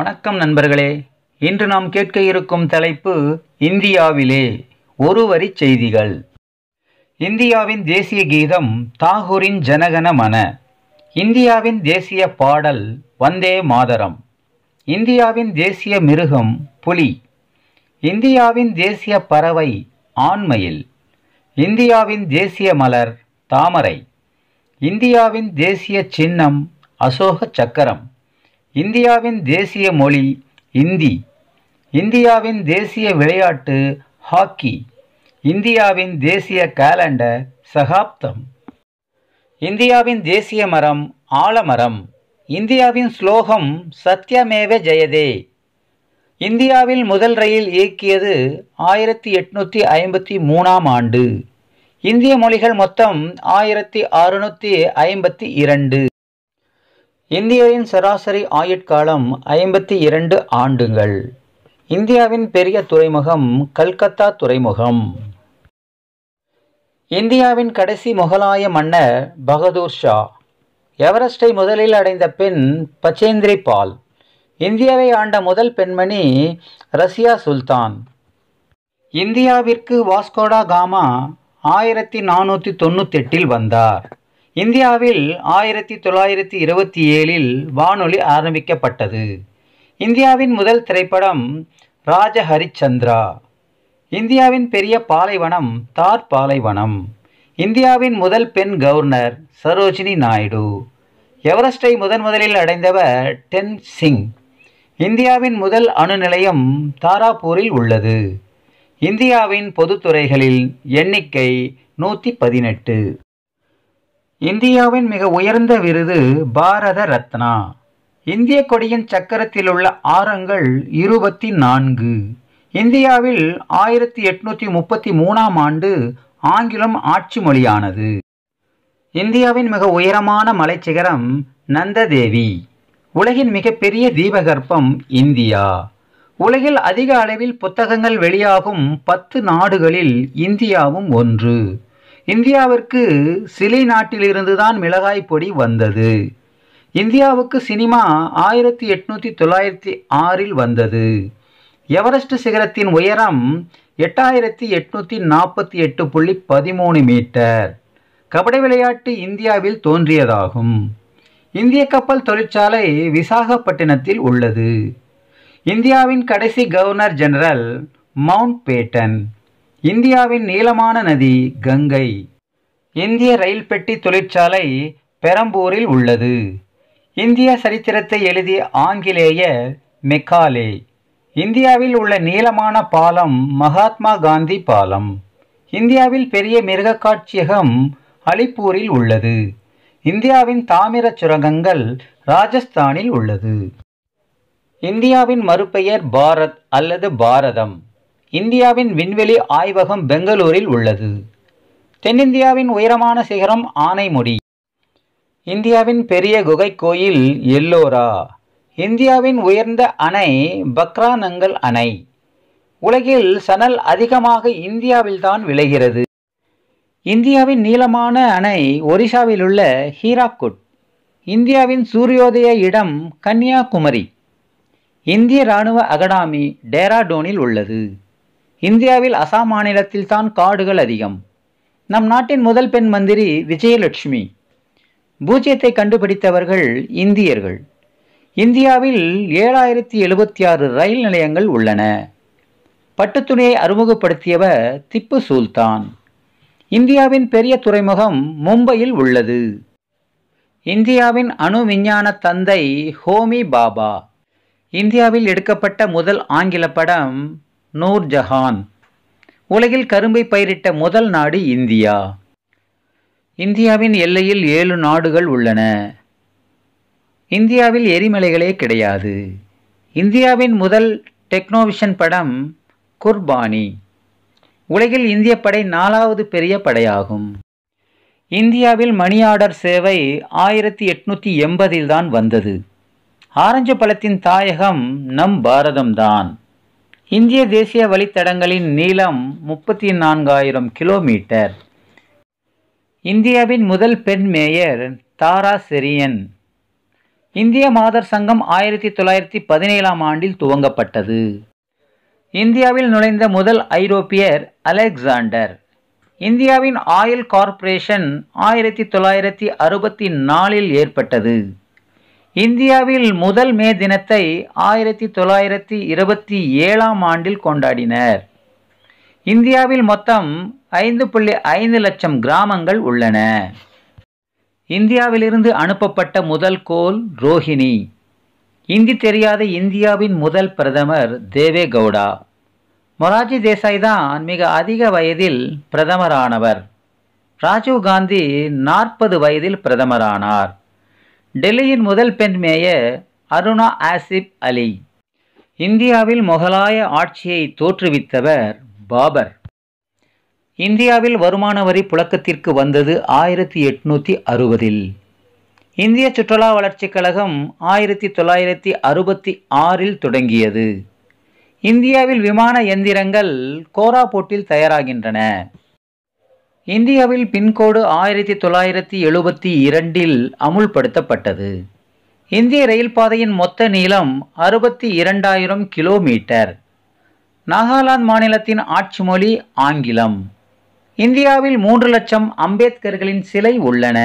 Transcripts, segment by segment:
வணக்கம் நண்பர்களே இன்று நாம் கேட்க இருக்கும் தலைப்பு இந்தியாவிலே ஒரு வரி செய்திகள் இந்தியாவின் தேசிய கீதம் தாகூரின் ஜனகன மன இந்தியாவின் தேசிய பாடல் வந்தே மாதரம் இந்தியாவின் தேசிய மிருகம் புலி இந்தியாவின் தேசிய பறவை ஆண்மையில் இந்தியாவின் தேசிய மலர் தாமரை இந்தியாவின் தேசிய சின்னம் அசோக சக்கரம் இந்தியாவின் தேசிய மொழி இந்தி இந்தியாவின் தேசிய விளையாட்டு ஹாக்கி இந்தியாவின் தேசிய கேலண்டர் சகாப்தம் இந்தியாவின் தேசிய மரம் ஆலமரம் இந்தியாவின் ஸ்லோகம் சத்யமேவ ஜெயதே இந்தியாவில் முதல் ரயில் இயக்கியது ஆயிரத்தி எட்நூற்றி ஐம்பத்தி மூணாம் ஆண்டு இந்திய மொழிகள் மொத்தம் ஆயிரத்தி அறுநூற்றி ஐம்பத்தி இரண்டு இந்தியரின் சராசரி ஆயுட்காலம் ஐம்பத்தி இரண்டு ஆண்டுகள் இந்தியாவின் பெரிய துறைமுகம் கல்கத்தா துறைமுகம் இந்தியாவின் கடைசி முகலாய மன்னர் பகதூர் ஷா எவரெஸ்டை முதலில் அடைந்த பெண் பச்சேந்திரி பால் இந்தியாவை ஆண்ட முதல் பெண்மணி ரஷ்யா சுல்தான் இந்தியாவிற்கு வாஸ்கோடா காமா ஆயிரத்தி நானூற்றி தொண்ணூத்தெட்டில் வந்தார் இந்தியாவில் ஆயிரத்தி தொள்ளாயிரத்தி இருபத்தி ஏழில் வானொலி ஆரம்பிக்கப்பட்டது இந்தியாவின் முதல் திரைப்படம் ராஜ ஹரிச்சந்திரா இந்தியாவின் பெரிய பாலைவனம் தார் பாலைவனம் இந்தியாவின் முதல் பெண் கவர்னர் சரோஜினி நாயுடு எவரெஸ்டை முதன் முதலில் அடைந்தவர் டென் சிங் இந்தியாவின் முதல் அணு நிலையம் தாராபூரில் உள்ளது இந்தியாவின் பொதுத்துறைகளில் எண்ணிக்கை நூற்றி பதினெட்டு இந்தியாவின் மிக உயர்ந்த விருது பாரத ரத்னா இந்திய கொடியின் சக்கரத்தில் உள்ள ஆரங்கள் இருபத்தி நான்கு இந்தியாவில் ஆயிரத்தி எட்நூற்றி முப்பத்தி மூணாம் ஆண்டு ஆங்கிலம் ஆட்சி மொழியானது இந்தியாவின் மிக உயரமான மலைச்சிகரம் நந்ததேவி உலகின் மிகப்பெரிய தீபகற்பம் இந்தியா உலகில் அதிக அளவில் புத்தகங்கள் வெளியாகும் பத்து நாடுகளில் இந்தியாவும் ஒன்று இந்தியாவிற்கு சிலை நாட்டிலிருந்து தான் மிளகாய் பொடி வந்தது இந்தியாவுக்கு சினிமா ஆயிரத்தி எட்நூற்றி தொள்ளாயிரத்தி ஆறில் வந்தது எவரெஸ்ட் சிகரத்தின் உயரம் எட்டாயிரத்தி எட்நூற்றி நாற்பத்தி எட்டு புள்ளி பதிமூணு மீட்டர் கபடி விளையாட்டு இந்தியாவில் தோன்றியதாகும் இந்திய கப்பல் தொழிற்சாலை விசாகப்பட்டினத்தில் உள்ளது இந்தியாவின் கடைசி கவர்னர் ஜெனரல் மவுண்ட் பேட்டன் இந்தியாவின் நீளமான நதி கங்கை இந்திய ரயில் பெட்டி தொழிற்சாலை பெரம்பூரில் உள்ளது இந்திய சரித்திரத்தை எழுதிய ஆங்கிலேய மெக்காலே இந்தியாவில் உள்ள நீளமான பாலம் மகாத்மா காந்தி பாலம் இந்தியாவில் பெரிய மிருகக்காட்சியகம் அலிப்பூரில் உள்ளது இந்தியாவின் தாமிர சுரங்கங்கள் ராஜஸ்தானில் உள்ளது இந்தியாவின் மறுபெயர் பாரத் அல்லது பாரதம் இந்தியாவின் விண்வெளி ஆய்வகம் பெங்களூரில் உள்ளது தென்னிந்தியாவின் உயரமான சிகரம் ஆனைமுடி இந்தியாவின் பெரிய குகை கோயில் எல்லோரா இந்தியாவின் உயர்ந்த அணை பக்ரானங்கல் அணை உலகில் சணல் அதிகமாக இந்தியாவில்தான் விளைகிறது இந்தியாவின் நீளமான அணை ஒரிசாவில் உள்ள ஹீராக்குட் இந்தியாவின் சூரியோதய இடம் கன்னியாகுமரி இந்திய இராணுவ அகடாமி டேராடோனில் உள்ளது இந்தியாவில் அசாம் மாநிலத்தில் தான் காடுகள் அதிகம் நம் நாட்டின் முதல் பெண் மந்திரி விஜயலட்சுமி பூஜ்ஜியத்தை கண்டுபிடித்தவர்கள் இந்தியர்கள் இந்தியாவில் ஏழாயிரத்தி எழுபத்தி ஆறு ரயில் நிலையங்கள் உள்ளன பட்டுத்துணியை அறிமுகப்படுத்தியவர் திப்பு சுல்தான் இந்தியாவின் பெரிய துறைமுகம் மும்பையில் உள்ளது இந்தியாவின் அணு விஞ்ஞான தந்தை ஹோமி பாபா இந்தியாவில் எடுக்கப்பட்ட முதல் ஆங்கில படம் நூர்ஜஹான் உலகில் கரும்பை பயிரிட்ட முதல் நாடு இந்தியா இந்தியாவின் எல்லையில் ஏழு நாடுகள் உள்ளன இந்தியாவில் எரிமலைகளே கிடையாது இந்தியாவின் முதல் டெக்னோவிஷன் படம் குர்பானி உலகில் இந்திய படை நாலாவது பெரிய படையாகும் இந்தியாவில் மணி ஆர்டர் சேவை ஆயிரத்தி எட்நூற்றி எண்பதில்தான் வந்தது ஆரஞ்சு பழத்தின் தாயகம் நம் பாரதம்தான் இந்திய தேசிய வழித்தடங்களின் நீளம் முப்பத்தி நான்காயிரம் கிலோமீட்டர் இந்தியாவின் முதல் பெண் மேயர் தாரா செரியன் இந்திய மாதர் சங்கம் ஆயிரத்தி தொள்ளாயிரத்தி பதினேழாம் ஆண்டில் துவங்கப்பட்டது இந்தியாவில் நுழைந்த முதல் ஐரோப்பியர் அலெக்சாண்டர் இந்தியாவின் ஆயில் கார்ப்பரேஷன் ஆயிரத்தி தொள்ளாயிரத்தி அறுபத்தி நாலில் ஏற்பட்டது இந்தியாவில் முதல் மே தினத்தை ஆயிரத்தி தொள்ளாயிரத்தி இருபத்தி ஏழாம் ஆண்டில் கொண்டாடினர் இந்தியாவில் மொத்தம் ஐந்து புள்ளி ஐந்து லட்சம் கிராமங்கள் உள்ளன இந்தியாவிலிருந்து அனுப்பப்பட்ட முதல் கோல் ரோஹிணி இந்தி தெரியாத இந்தியாவின் முதல் பிரதமர் தேவே கவுடா மொராஜி தேசாய் தான் மிக அதிக வயதில் பிரதமரானவர் ராஜீவ் காந்தி நாற்பது வயதில் பிரதமரானார் டெல்லியின் முதல் பெண் மேயர் அருணா ஆசிப் அலி இந்தியாவில் முகலாய ஆட்சியை தோற்றுவித்தவர் பாபர் இந்தியாவில் வருமான வரி புழக்கத்திற்கு வந்தது ஆயிரத்தி எட்நூற்றி அறுபதில் இந்திய சுற்றுலா வளர்ச்சிக் கழகம் ஆயிரத்தி தொள்ளாயிரத்தி அறுபத்தி ஆறில் தொடங்கியது இந்தியாவில் விமான எந்திரங்கள் கோராபோட்டில் தயாராகின்றன இந்தியாவில் பின்கோடு ஆயிரத்தி தொள்ளாயிரத்தி எழுபத்தி இரண்டில் அமுல்படுத்தப்பட்டது இந்திய ரயில் பாதையின் மொத்த நீளம் அறுபத்தி இரண்டாயிரம் கிலோமீட்டர் நாகாலாந்து மாநிலத்தின் ஆட்சி மொழி ஆங்கிலம் இந்தியாவில் மூன்று லட்சம் அம்பேத்கர்களின் சிலை உள்ளன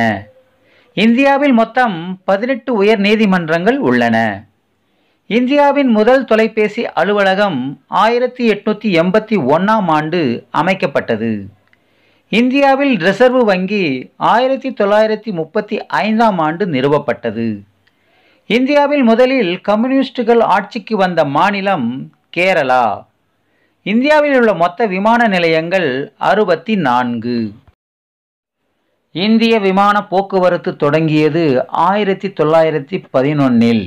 இந்தியாவில் மொத்தம் பதினெட்டு உயர் நீதிமன்றங்கள் உள்ளன இந்தியாவின் முதல் தொலைபேசி அலுவலகம் ஆயிரத்தி எட்நூற்றி எண்பத்தி ஒன்றாம் ஆண்டு அமைக்கப்பட்டது இந்தியாவில் ரிசர்வ் வங்கி ஆயிரத்தி தொள்ளாயிரத்தி முப்பத்தி ஐந்தாம் ஆண்டு நிறுவப்பட்டது இந்தியாவில் முதலில் கம்யூனிஸ்டுகள் ஆட்சிக்கு வந்த மாநிலம் கேரளா இந்தியாவில் உள்ள மொத்த விமான நிலையங்கள் அறுபத்தி நான்கு இந்திய விமான போக்குவரத்து தொடங்கியது ஆயிரத்தி தொள்ளாயிரத்தி பதினொன்னில்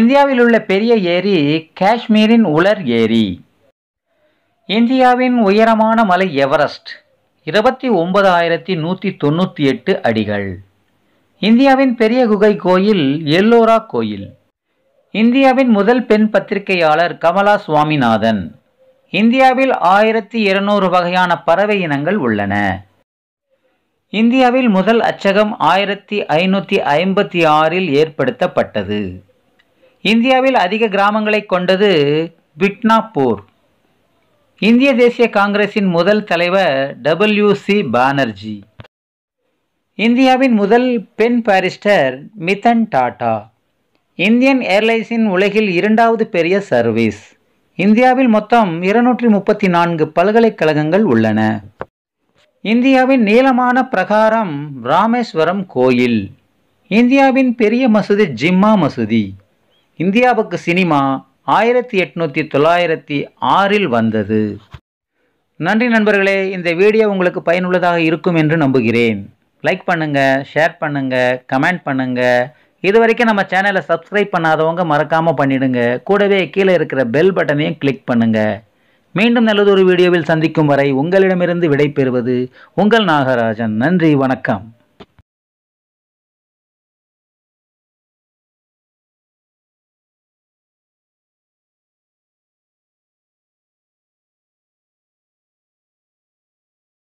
இந்தியாவில் உள்ள பெரிய ஏரி காஷ்மீரின் உலர் ஏரி இந்தியாவின் உயரமான மலை எவரஸ்ட் இருபத்தி ஒன்பதாயிரத்தி நூற்றி தொண்ணூற்றி எட்டு அடிகள் இந்தியாவின் பெரிய குகை கோயில் எல்லோரா கோயில் இந்தியாவின் முதல் பெண் பத்திரிகையாளர் கமலா சுவாமிநாதன் இந்தியாவில் ஆயிரத்தி இருநூறு வகையான பறவை இனங்கள் உள்ளன இந்தியாவில் முதல் அச்சகம் ஆயிரத்தி ஐநூற்றி ஐம்பத்தி ஆறில் ஏற்படுத்தப்பட்டது இந்தியாவில் அதிக கிராமங்களை கொண்டது பிட்னாப்பூர் இந்திய தேசிய காங்கிரஸின் முதல் தலைவர் டபிள்யூ சி பானர்ஜி இந்தியாவின் முதல் பெண் பாரிஸ்டர் மிதன் டாடா இந்தியன் ஏர்லைன்ஸின் உலகில் இரண்டாவது பெரிய சர்வீஸ் இந்தியாவில் மொத்தம் இருநூற்றி முப்பத்தி நான்கு பல்கலைக்கழகங்கள் உள்ளன இந்தியாவின் நீளமான பிரகாரம் ராமேஸ்வரம் கோயில் இந்தியாவின் பெரிய மசூதி ஜிம்மா மசூதி இந்தியாவுக்கு சினிமா ஆயிரத்தி எட்நூற்றி தொள்ளாயிரத்தி ஆறில் வந்தது நன்றி நண்பர்களே இந்த வீடியோ உங்களுக்கு பயனுள்ளதாக இருக்கும் என்று நம்புகிறேன் லைக் பண்ணுங்கள் ஷேர் பண்ணுங்கள் கமெண்ட் பண்ணுங்கள் இது வரைக்கும் நம்ம சேனலை சப்ஸ்கிரைப் பண்ணாதவங்க மறக்காமல் பண்ணிடுங்க கூடவே கீழே இருக்கிற பெல் பட்டனையும் கிளிக் பண்ணுங்கள் மீண்டும் நல்லதொரு வீடியோவில் சந்திக்கும் வரை உங்களிடமிருந்து விடை உங்கள் நாகராஜன் நன்றி வணக்கம்